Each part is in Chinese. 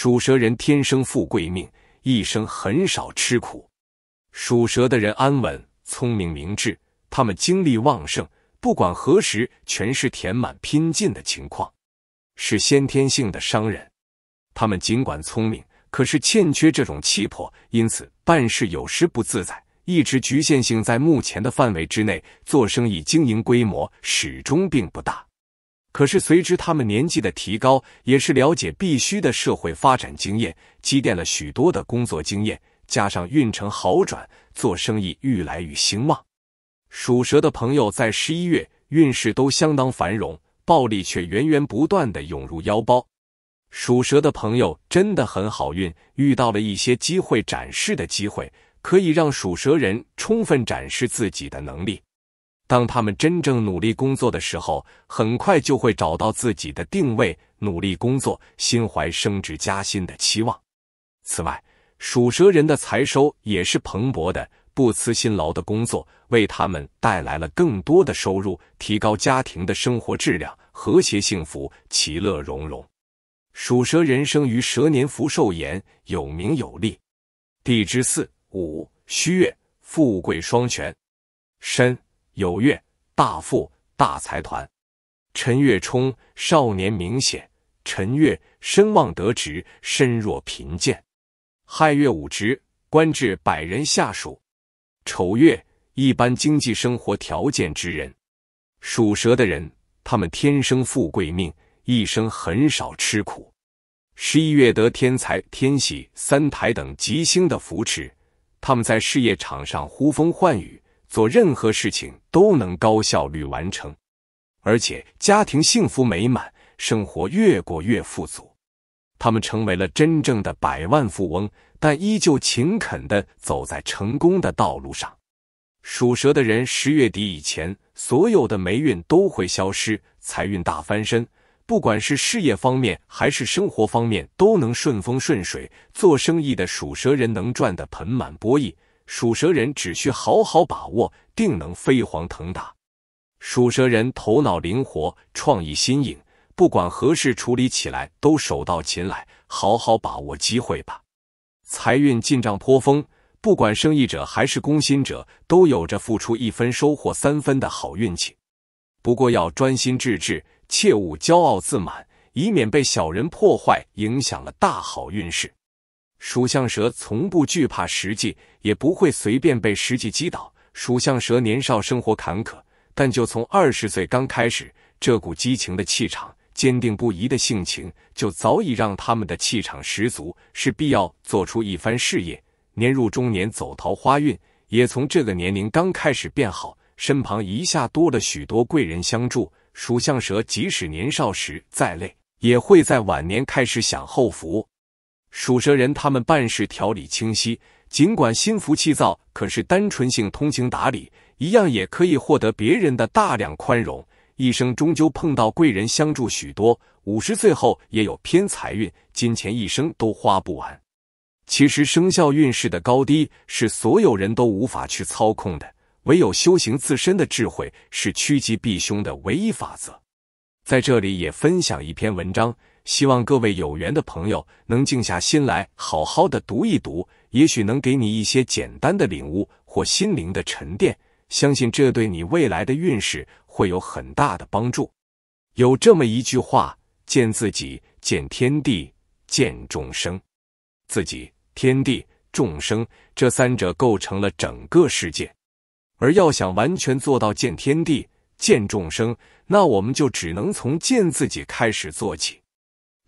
属蛇人天生富贵命，一生很少吃苦。属蛇的人安稳、聪明、明智，他们精力旺盛，不管何时全是填满、拼劲的情况，是先天性的商人。他们尽管聪明，可是欠缺这种气魄，因此办事有时不自在，一直局限性在目前的范围之内。做生意、经营规模始终并不大。可是，随之他们年纪的提高，也是了解必须的社会发展经验，积淀了许多的工作经验。加上运程好转，做生意愈来愈兴旺。属蛇的朋友在十一月运势都相当繁荣，暴力却源源不断的涌入腰包。属蛇的朋友真的很好运，遇到了一些机会展示的机会，可以让属蛇人充分展示自己的能力。当他们真正努力工作的时候，很快就会找到自己的定位，努力工作，心怀升职加薪的期望。此外，属蛇人的财收也是蓬勃的，不辞辛劳的工作为他们带来了更多的收入，提高家庭的生活质量，和谐幸福，其乐融融。属蛇人生于蛇年福寿延，有名有利，地支四五戌月，富贵双全，身。有月大富大财团，陈月冲少年明显，陈月身旺得职，身若贫贱。亥月武职，官至百人下属。丑月一般经济生活条件之人，属蛇的人，他们天生富贵命，一生很少吃苦。十一月得天才天喜三台等吉星的扶持，他们在事业场上呼风唤雨。做任何事情都能高效率完成，而且家庭幸福美满，生活越过越富足。他们成为了真正的百万富翁，但依旧勤恳的走在成功的道路上。属蛇的人十月底以前，所有的霉运都会消失，财运大翻身。不管是事业方面还是生活方面，都能顺风顺水。做生意的属蛇人能赚得盆满钵溢。属蛇人只需好好把握，定能飞黄腾达。属蛇人头脑灵活，创意新颖，不管何事处理起来都手到擒来。好好把握机会吧，财运进账颇丰。不管生意者还是工薪者，都有着付出一分收获三分的好运气。不过要专心致志，切勿骄傲自满，以免被小人破坏，影响了大好运势。属相蛇从不惧怕实际，也不会随便被实际击倒。属相蛇年少生活坎坷，但就从二十岁刚开始，这股激情的气场、坚定不移的性情，就早已让他们的气场十足，是必要做出一番事业。年入中年走桃花运，也从这个年龄刚开始变好，身旁一下多了许多贵人相助。属相蛇即使年少时再累，也会在晚年开始享后福。属蛇人，他们办事条理清晰，尽管心浮气躁，可是单纯性通情达理，一样也可以获得别人的大量宽容。一生终究碰到贵人相助，许多五十岁后也有偏财运，金钱一生都花不完。其实生肖运势的高低是所有人都无法去操控的，唯有修行自身的智慧是趋吉避凶的唯一法则。在这里也分享一篇文章。希望各位有缘的朋友能静下心来好好的读一读，也许能给你一些简单的领悟或心灵的沉淀。相信这对你未来的运势会有很大的帮助。有这么一句话：见自己，见天地，见众生。自己、天地、众生这三者构成了整个世界。而要想完全做到见天地、见众生，那我们就只能从见自己开始做起。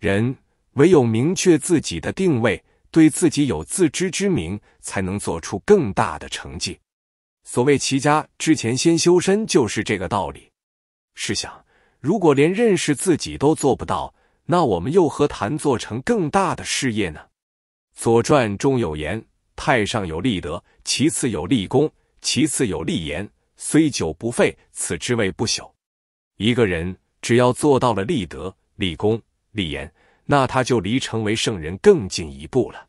人唯有明确自己的定位，对自己有自知之明，才能做出更大的成绩。所谓“齐家”，之前先修身，就是这个道理。试想，如果连认识自己都做不到，那我们又何谈做成更大的事业呢？《左传》中有言：“太上有立德，其次有立功，其次有立言，虽久不废，此之谓不朽。”一个人只要做到了立德、立功、立言，那他就离成为圣人更进一步了。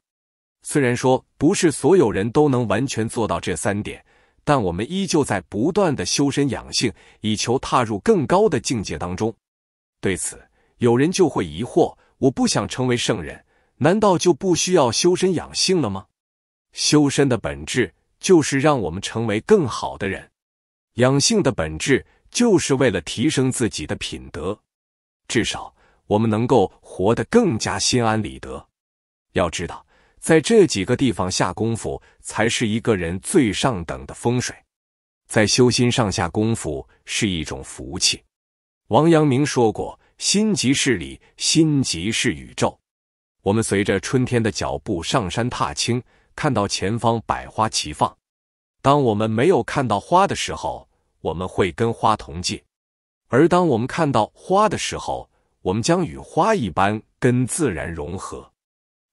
虽然说不是所有人都能完全做到这三点，但我们依旧在不断的修身养性，以求踏入更高的境界当中。对此，有人就会疑惑：我不想成为圣人，难道就不需要修身养性了吗？修身的本质就是让我们成为更好的人，养性的本质就是为了提升自己的品德，至少。我们能够活得更加心安理得。要知道，在这几个地方下功夫，才是一个人最上等的风水。在修心上下功夫是一种福气。王阳明说过：“心即是理，心即是宇宙。”我们随着春天的脚步上山踏青，看到前方百花齐放。当我们没有看到花的时候，我们会跟花同进。而当我们看到花的时候，我们将与花一般跟自然融合。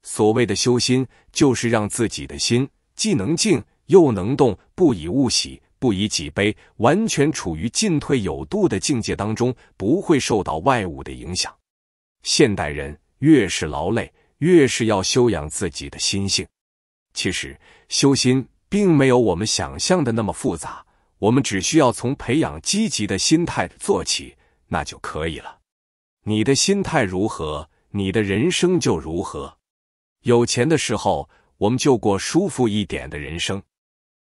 所谓的修心，就是让自己的心既能静又能动，不以物喜，不以己悲，完全处于进退有度的境界当中，不会受到外物的影响。现代人越是劳累，越是要修养自己的心性。其实修心并没有我们想象的那么复杂，我们只需要从培养积极的心态做起，那就可以了。你的心态如何，你的人生就如何。有钱的时候，我们就过舒服一点的人生；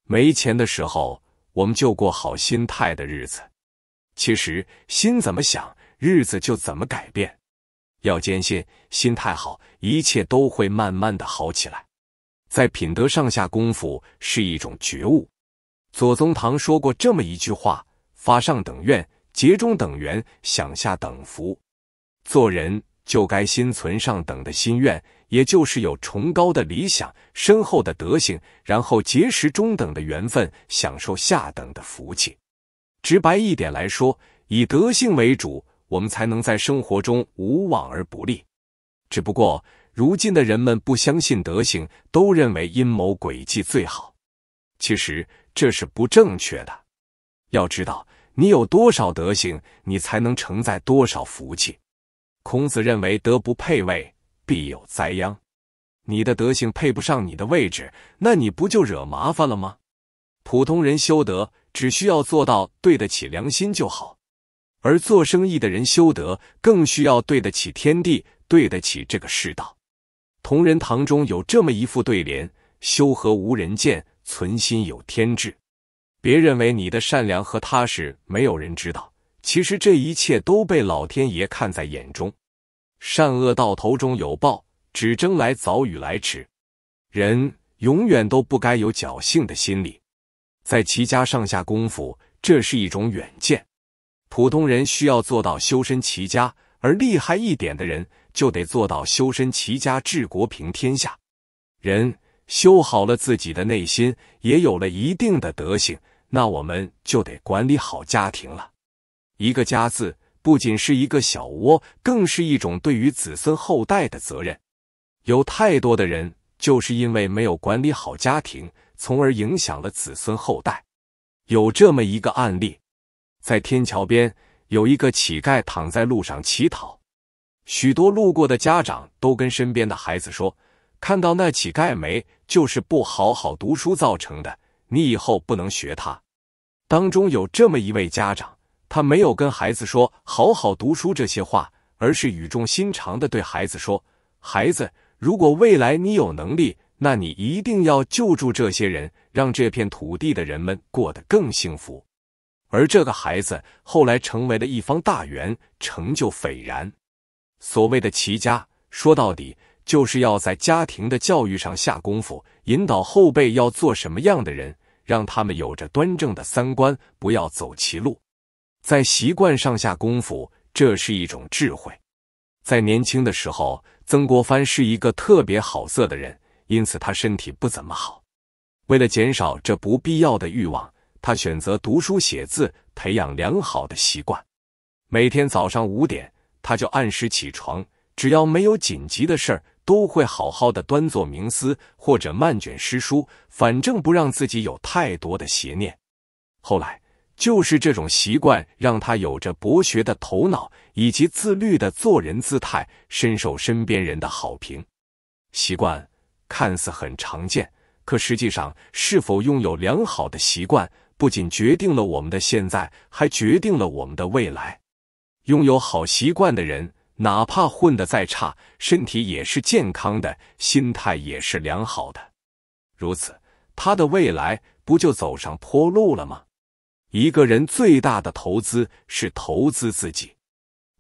没钱的时候，我们就过好心态的日子。其实，心怎么想，日子就怎么改变。要坚信，心态好，一切都会慢慢的好起来。在品德上下功夫是一种觉悟。左宗棠说过这么一句话：“发上等愿，结中等缘，享下等福。”做人就该心存上等的心愿，也就是有崇高的理想、深厚的德行，然后结识中等的缘分，享受下等的福气。直白一点来说，以德性为主，我们才能在生活中无往而不利。只不过，如今的人们不相信德性，都认为阴谋诡计最好。其实这是不正确的。要知道，你有多少德行，你才能承载多少福气。孔子认为德不配位，必有灾殃。你的德性配不上你的位置，那你不就惹麻烦了吗？普通人修德只需要做到对得起良心就好，而做生意的人修德更需要对得起天地，对得起这个世道。同仁堂中有这么一副对联：修和无人见，存心有天知。别认为你的善良和踏实，没有人知道。其实这一切都被老天爷看在眼中，善恶到头终有报，只争来早与来迟。人永远都不该有侥幸的心理，在齐家上下功夫，这是一种远见。普通人需要做到修身齐家，而厉害一点的人就得做到修身齐家治国平天下。人修好了自己的内心，也有了一定的德行，那我们就得管理好家庭了。一个家字，不仅是一个小窝，更是一种对于子孙后代的责任。有太多的人就是因为没有管理好家庭，从而影响了子孙后代。有这么一个案例，在天桥边有一个乞丐躺在路上乞讨，许多路过的家长都跟身边的孩子说：“看到那乞丐没？就是不好好读书造成的，你以后不能学他。”当中有这么一位家长。他没有跟孩子说“好好读书”这些话，而是语重心长的对孩子说：“孩子，如果未来你有能力，那你一定要救助这些人，让这片土地的人们过得更幸福。”而这个孩子后来成为了一方大员，成就斐然。所谓的齐家，说到底就是要在家庭的教育上下功夫，引导后辈要做什么样的人，让他们有着端正的三观，不要走歧路。在习惯上下功夫，这是一种智慧。在年轻的时候，曾国藩是一个特别好色的人，因此他身体不怎么好。为了减少这不必要的欲望，他选择读书写字，培养良好的习惯。每天早上五点，他就按时起床，只要没有紧急的事儿，都会好好的端坐冥思或者漫卷诗书，反正不让自己有太多的邪念。后来。就是这种习惯，让他有着博学的头脑以及自律的做人姿态，深受身边人的好评。习惯看似很常见，可实际上，是否拥有良好的习惯，不仅决定了我们的现在，还决定了我们的未来。拥有好习惯的人，哪怕混得再差，身体也是健康的，心态也是良好的。如此，他的未来不就走上坡路了吗？一个人最大的投资是投资自己，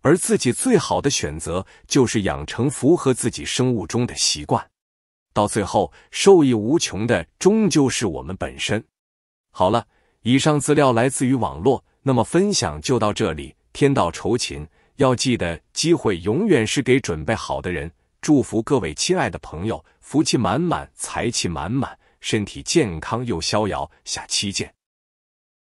而自己最好的选择就是养成符合自己生物钟的习惯。到最后受益无穷的终究是我们本身。好了，以上资料来自于网络，那么分享就到这里。天道酬勤，要记得机会永远是给准备好的人。祝福各位亲爱的朋友，福气满满，财气满满，身体健康又逍遥。下期见。